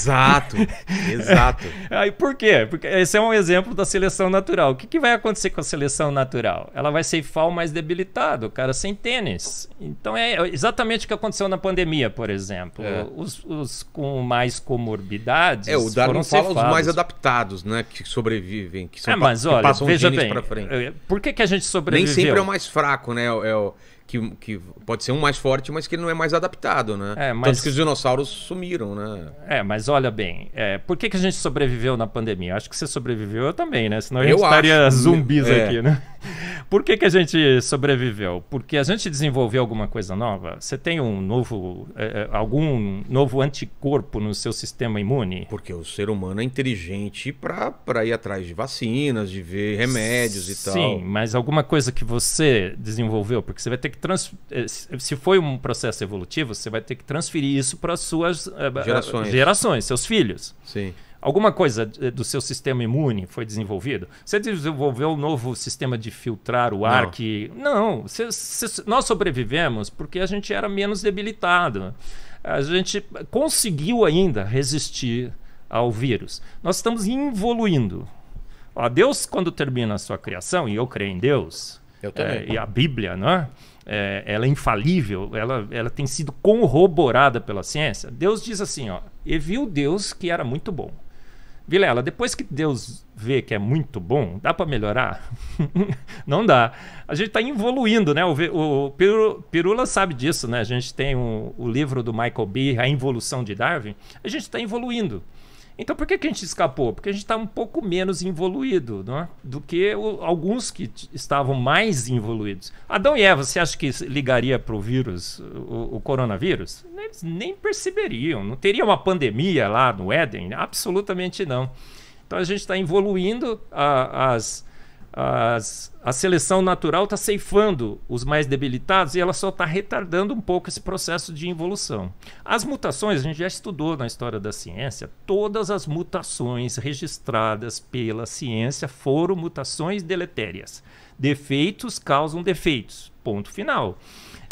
Exato, exato. Aí por quê? Porque esse é um exemplo da seleção natural. O que, que vai acontecer com a seleção natural? Ela vai ser o mais debilitado, o cara sem tênis. Então é exatamente o que aconteceu na pandemia, por exemplo. É. Os, os, com mais comorbidades. É, o Darwin fala os mais adaptados, né? Que sobrevivem, que, são, é, mas, olha, passam veja bem, pra frente. Eh, por que, que a gente sobreviveu? Nem sempre é o mais fraco, né? É o, é que, que pode ser um mais forte, mas que ele não é mais adaptado, né? É, mas... Tanto que os dinossauros sumiram, né? É, mas olha bem, é, por que, que a gente sobreviveu na pandemia? Acho que você sobreviveu eu também, né? Senão eu, eu estaria acho... zumbis é. aqui, né? Por que, que a gente sobreviveu? Porque a gente desenvolveu alguma coisa nova? Você tem um novo, é, é algum novo anticorpo no seu sistema imune? Porque o ser humano é inteligente para ir atrás de vacinas, de ver remédios e Sim, tal. Sim, mas alguma coisa que você desenvolveu, porque você vai ter que trans... Eh, se foi um processo evolutivo, você vai ter que transferir isso para suas eh, eh, gerações. gerações, seus filhos. Sim alguma coisa eh, do seu sistema imune foi desenvolvido? Você desenvolveu um novo sistema de filtrar o ar não. que. Não, nós sobrevivemos porque a gente era menos debilitado. A gente conseguiu ainda resistir ao vírus. Nós estamos evoluindo. Ó, Deus, quando termina a sua criação, e eu creio em Deus, eu também. É, e a Bíblia, não é? É, ela é infalível, ela, ela tem sido corroborada pela ciência. Deus diz assim, ó, e viu Deus que era muito bom. Vilela, depois que Deus vê que é muito bom, dá para melhorar? não dá. A gente está evoluindo, né? O, o Piru, Pirula sabe disso, né? A gente tem um, o livro do Michael B., A Involução de Darwin. A gente está evoluindo. Então por que, que a gente escapou? Porque a gente está um pouco menos evoluído né? do que o, alguns que estavam mais evoluídos. Adão e Eva, você acha que ligaria para o vírus, o coronavírus? eles nem perceberiam. Não teria uma pandemia lá no Éden? Absolutamente não. Então a gente está evoluindo a, as as, a seleção natural está ceifando os mais debilitados e ela só está retardando um pouco esse processo de evolução. As mutações, a gente já estudou na história da ciência, todas as mutações registradas pela ciência foram mutações deletérias. Defeitos causam defeitos. Ponto final.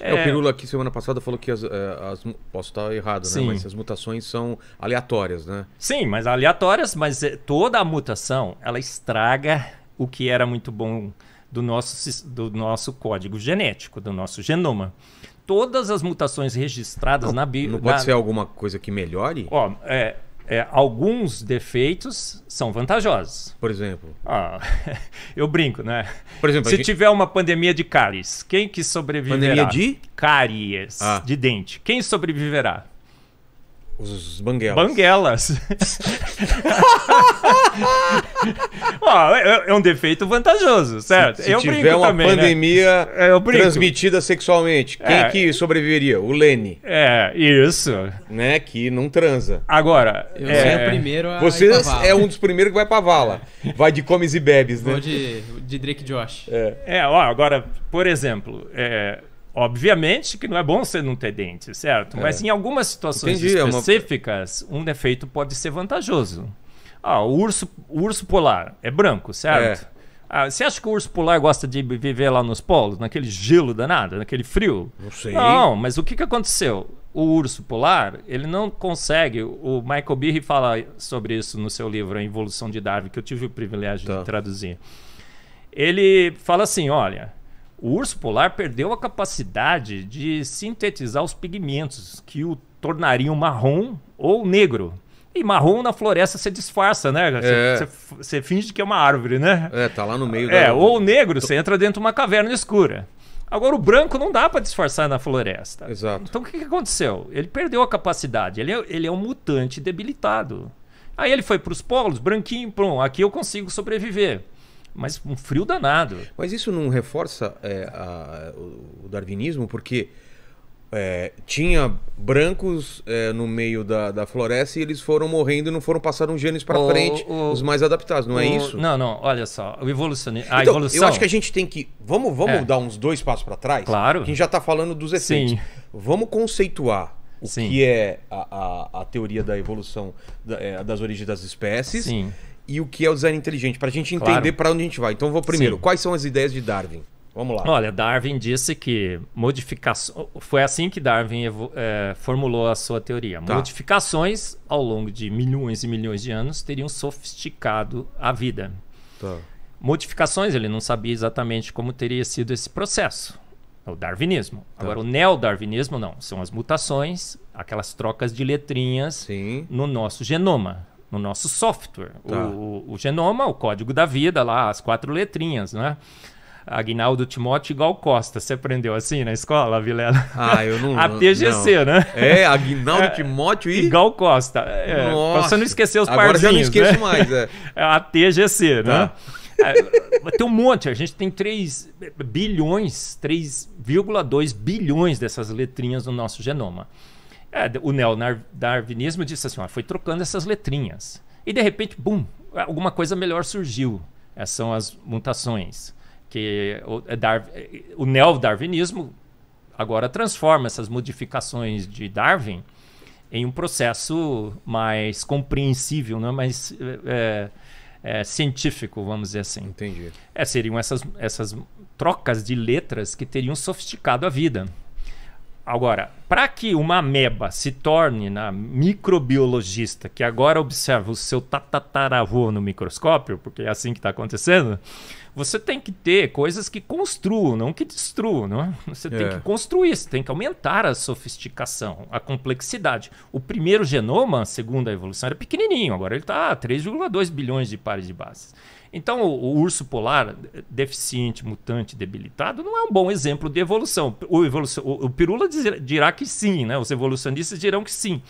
É, é, o Pirula aqui semana passada falou que as, é, as posso estar errado, né, sim. né? Mas as mutações são aleatórias, né? Sim, mas aleatórias, mas é, toda a mutação ela estraga o que era muito bom do nosso, do nosso código genético, do nosso genoma. Todas as mutações registradas não, na Bíblia. Não pode na... ser alguma coisa que melhore? Ó, é, é, alguns defeitos são vantajosos. Por exemplo? Ah, eu brinco, né? Por exemplo, Se gente... tiver uma pandemia de cáries, quem que sobreviverá? Pandemia de? Cáries, ah. de dente. Quem sobreviverá? Os banguelas. Banguelas. Ó, é, é, é um defeito vantajoso, certo? Se, se eu tiver uma também, né? pandemia né? transmitida sexualmente, quem é. que sobreviveria? O Lene. É, isso. Né? Que não transa. Agora, eu é... o primeiro a Você é um dos primeiros que vai pra vala. Vai de comes e bebes, né? Ou de, de Drake Josh. É. é, ó, agora, por exemplo, é, Obviamente que não é bom você não ter dente, certo? É. Mas em algumas situações Entendi, específicas, é uma... um defeito pode ser vantajoso. Ah, o urso, o urso polar é branco, certo? É. Ah, você acha que o urso polar gosta de viver lá nos polos, naquele gelo danado, naquele frio? Não sei. Não, mas o que, que aconteceu? O urso polar, ele não consegue. O Michael Birri fala sobre isso no seu livro, A Involução de Darwin, que eu tive o privilégio tá. de traduzir. Ele fala assim: olha, o urso polar perdeu a capacidade de sintetizar os pigmentos que o tornariam marrom ou negro. E marrom na floresta você disfarça, né? Você é. finge que é uma árvore, né? É, tá lá no meio. É, da... ou negro, você entra dentro de uma caverna escura. Agora, o branco não dá para disfarçar na floresta. Exato. Então, o que, que, aconteceu? Ele perdeu a capacidade. Ele é, ele é um mutante debilitado. Aí ele foi para os polos, branquinho, pronto, aqui eu consigo sobreviver. Mas um frio danado. Mas isso não reforça é, a, o darwinismo, porque é, tinha brancos é, no meio da, da, floresta e eles foram morrendo e não foram passar um genes para frente, o, os mais adaptados, não é o, é isso? Não, não, olha só, o evolucionismo, então, evolução... Eu acho que a gente tem que, vamos, vamos é. dar uns dois passos para trás? Claro. Quem já está falando dos efeitos. Sim. Vamos conceituar o Sim. que é a, a, a, teoria da evolução da, é, das origens das espécies Sim e o que é o design inteligente, para a gente entender claro. para onde a gente vai. Então, vou primeiro. Sim. Quais são as ideias de Darwin? Vamos lá. Olha, Darwin disse que modificações. Foi assim que Darwin é, formulou a sua teoria. Tá. Modificações ao longo de milhões e milhões de anos teriam sofisticado a vida. Tá. Modificações, ele não sabia exatamente como teria sido esse processo. É o darwinismo. Tá. Agora, o neodarwinismo não. São as mutações, aquelas trocas de letrinhas Sim. no nosso genoma no nosso software. Tá. O, o, o, genoma, o código da vida lá, as quatro letrinhas, né? Agnaldo Timóteo igual Costa. Você aprendeu assim na escola, Vilela? Ah, eu não... A TGC, não. né? É, Agnaldo é, Timóteo e... Igual Costa. É, Nossa. Você não esqueceu os parzinhos, Agora já não esqueço né? mais, é. é a TGC, né? tá. né? É, tem um monte, a gente tem 3 bilhões, 3,2 bilhões dessas letrinhas no nosso genoma. É, o darwinismo disse assim, ó, foi trocando essas letrinhas. E de repente, bum, alguma coisa melhor surgiu. Essas é, são as mutações. que O, é é, o darwinismo agora transforma essas modificações de Darwin em um processo mais compreensível, né? mais é, é, científico, vamos dizer assim. Entendi. É, seriam essas, essas trocas de letras que teriam sofisticado a vida. Agora, para que uma ameba se torne na microbiologista que agora observa o seu tatataravô no microscópio, porque é assim que está acontecendo, você tem que ter coisas que construam, não que destruam. Não é? Você tem é. que construir, você tem que aumentar a sofisticação, a complexidade. O primeiro genoma, segundo a evolução, era pequenininho, agora ele está a 3,2 bilhões de pares de bases. Então, o, o, urso polar deficiente, mutante, debilitado, não é um bom exemplo de evolução. O, evolução, o, o Pirula dirá que sim, né? os evolucionistas dirão que sim.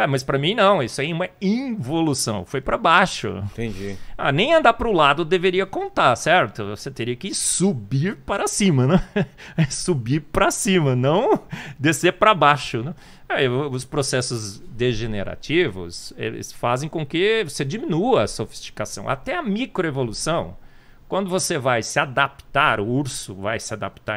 É, mas para mim não, isso aí é uma involução, foi para baixo. Entendi. Ah, nem andar para o lado deveria contar, certo? Você teria que subir para cima, né? É subir para cima, não descer para baixo, né? Aí, é, os processos degenerativos, eles fazem com que você diminua a sofisticação, até a microevolução. Quando você vai se adaptar, o urso vai se adaptar em